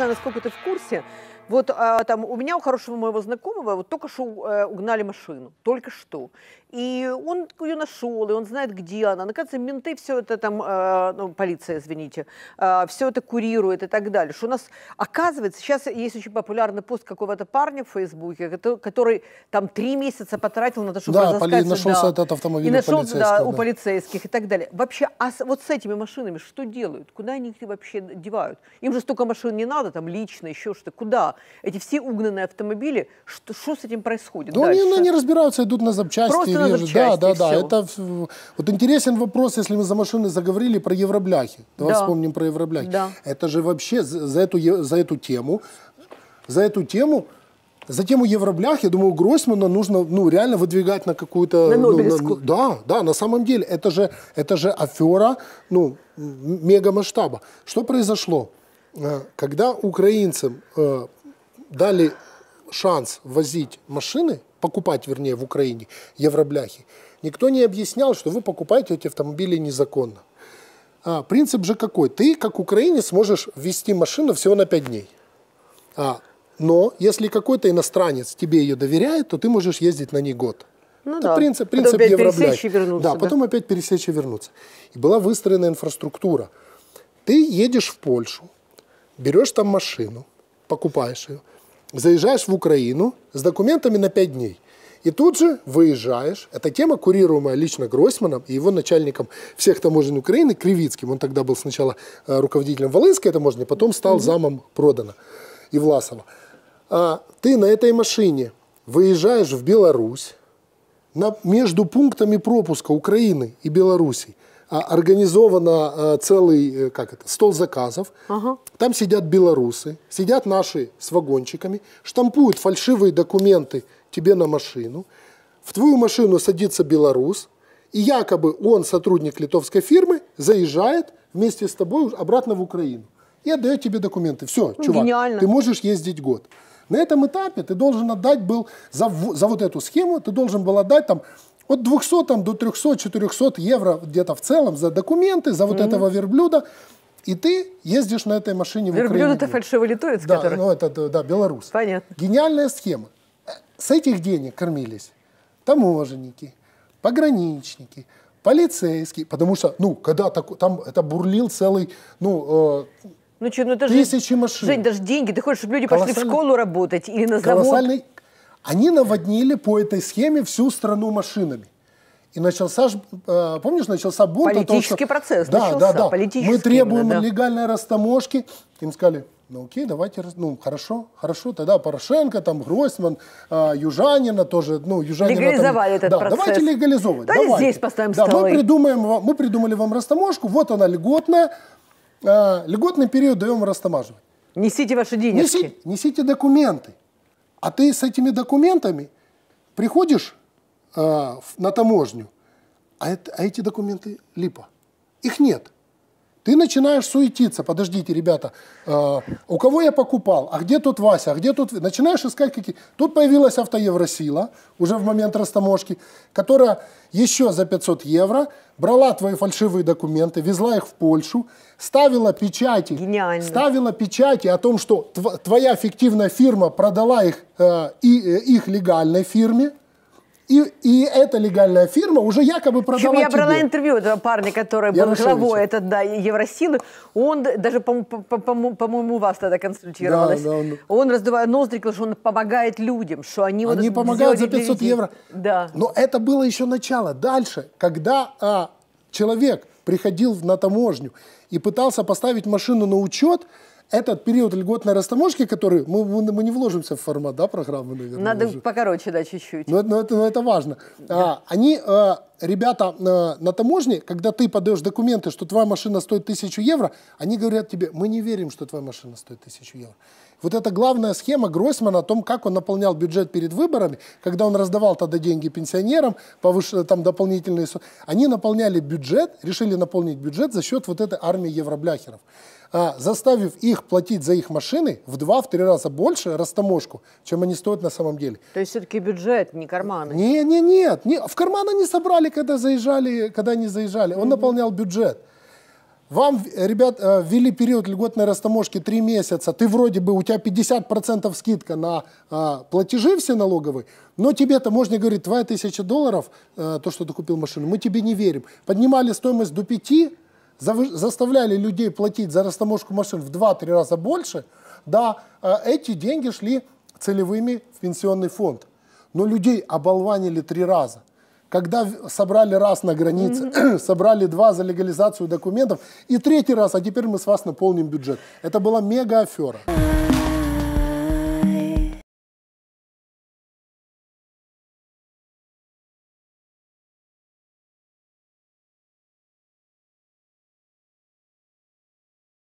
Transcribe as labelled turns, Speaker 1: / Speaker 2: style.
Speaker 1: знаю, насколько ты в курсе, вот а, там у меня у хорошего моего знакомого вот только что э, угнали машину, только что. И он ее нашел, и он знает, где она. Наконец, менты все это там, э, ну, полиция, извините, э, все это курирует и так далее. Что у нас, оказывается, сейчас есть очень популярный пост какого-то парня в Фейсбуке, который, который там три месяца потратил на то, чтобы да, разыскать. Поли... Нашелся этот автомобиль и нашел, да, да, у полицейских и так далее. Вообще, а с, вот с этими машинами что делают? Куда они их вообще девают? Им же столько машин не надо, там лично, еще что-то. Куда? Эти все угнанные автомобили, что, что с этим происходит? ну дальше? они, не
Speaker 2: разбираются, идут на запчасти. Просто режут. на запчасти, да, да, да. Это вот интересен вопрос, если мы за машины заговорили про евробляхи. Давай да. вспомним про евробляхи. Да. Это же вообще за эту, за эту тему, за эту тему за тему евроблях, я думаю, Гройсмана нужно ну, реально выдвигать на какую-то... На Ну, на, да, да, на самом деле. Это же, это же афера ну, мега масштаба. Что произошло? Э, когда украинцам э, дали шанс возить машины, покупать, вернее, в Украине евробляхи, никто не объяснял, что вы покупаете эти автомобили незаконно. А, принцип же какой? Ты, как украинец, сможешь ввести машину всего на 5 дней. А, но если какой-то иностранец тебе ее доверяет, то ты можешь ездить на ней год. Ну, Это да. принцип, принцип потом евробляхи. Вернуться, да, да, потом опять пересечь и вернуться. И была выстроена инфраструктура. Ты едешь в Польшу, берешь там машину, покупаешь ее, заезжаешь в Украину с документами на 5 дней. И тут же выезжаешь. Эта тема, курируемая лично Гройсманом и его начальником всех таможен Украины, Кривицким. Он тогда был сначала э, руководителем Волынской таможни, потом стал замом Продана и Власова. А ты на этой машине выезжаешь в Беларусь, на, между пунктами пропуска Украины и Беларуси – а, организовано а, целый э, как это, стол заказов. Ага. Там сидят белорусы, сидят наши с вагончиками, штампуют фальшивые документы тебе на машину. В твою машину садится белорус, и якобы он, сотрудник литовской фирмы, заезжает вместе с тобой обратно в Украину и отдает тебе документы. Все, ну, чувак, гениально. ты можешь ездить год. На этом этапе ты должен отдать был за, за вот эту схему, ты должен был отдать там от 200 там, до 300-400 евро где-то в целом за документы, за вот mm-hmm. этого верблюда. И ты ездишь на этой машине Верблюд в Украине. Верблюд это фальшивый литовец, да, который... Ну, это, да, белорус. Понятно. Гениальная схема. С этих денег кормились таможенники, пограничники, полицейские, потому что, ну, когда так, там это бурлил целый,
Speaker 1: ну, э, ну, что, ну это тысячи же, машин. Жень, даже деньги, ты хочешь, чтобы люди пошли в школу работать или на завод?
Speaker 2: Они наводнили по этой схеме всю страну машинами. И начался, э, помнишь, начался бунт. Политический того, что... процесс да, начался. Да, да, политический, Мы требуем да. легальной растаможки. Им сказали, ну окей, давайте, ну хорошо, хорошо, тогда Порошенко, там Гройсман, э, Южанина тоже, ну Южанина... Легализовали там, этот да, процесс. Давайте легализовывать. Давайте, давайте. здесь поставим да, столы. Мы, придумаем, мы придумали вам растаможку, вот она льготная, э, льготный период даем растамаживать. Несите ваши денежки. Несите, несите документы. А ты с этими документами приходишь э, на таможню, а, это, а эти документы липа. Их нет. Ты начинаешь суетиться, подождите, ребята, э, у кого я покупал, а где тут Вася, а где тут... Начинаешь искать какие... Тут появилась автоевросила, уже в момент растаможки, которая еще за 500 евро брала твои фальшивые документы, везла их в Польшу, ставила печати, Гениально. ставила печати о том, что тв твоя фиктивная фирма продала их, э, и, э, их легальной фирме, и, и эта легальная фирма уже якобы продала общем, я брала
Speaker 1: интервью этого парня, который был главой этот, да, Евросилы. Он даже, по-моему, вас тогда консультировалось. Да, да, он... он, раздувая ноздри, говорил, что он помогает людям, что они... Они вот помогают за 500 евро. Да. Но
Speaker 2: это было еще начало. Дальше, когда а, человек приходил на таможню и пытался поставить машину на учет, этот период льготной растаможки, который мы, мы, мы не вложимся в формат да, программы, наверное. Надо уже.
Speaker 1: покороче, да, чуть-чуть.
Speaker 2: Но, но, это, но это важно. Да. А, они а, ребята э, на таможне, когда ты подаешь документы, что твоя машина стоит тысячу евро, они говорят тебе, мы не верим, что твоя машина стоит тысячу евро. Вот это главная схема Гройсмана о том, как он наполнял бюджет перед выборами, когда он раздавал тогда деньги пенсионерам, повыш... Э, там дополнительные... Они наполняли бюджет, решили наполнить бюджет за счет вот этой армии евробляхеров. А, заставив их платить за их машины в два-три в раза больше растаможку, чем они стоят на самом деле.
Speaker 1: То есть все-таки бюджет, не карманы? Не, не, нет. Не, в карманы не
Speaker 2: собрали когда заезжали, когда не заезжали. Он наполнял бюджет. Вам, ребят, э, ввели период льготной растаможки 3 месяца, ты вроде бы, у тебя 50% скидка на а, платежи все налоговые, но тебе-то можно говорить 2000 долларов, э, то, что ты купил машину, мы тебе не верим. Поднимали стоимость до 5, заставляли людей платить за растаможку машин в 2-3 раза больше, да, э, эти деньги шли целевыми в пенсионный фонд. Но людей оболванили три раза когда собрали раз на границе, mm-hmm. собрали два за легализацию документов, и третий раз, а теперь мы с вас наполним бюджет. Это была мега афера.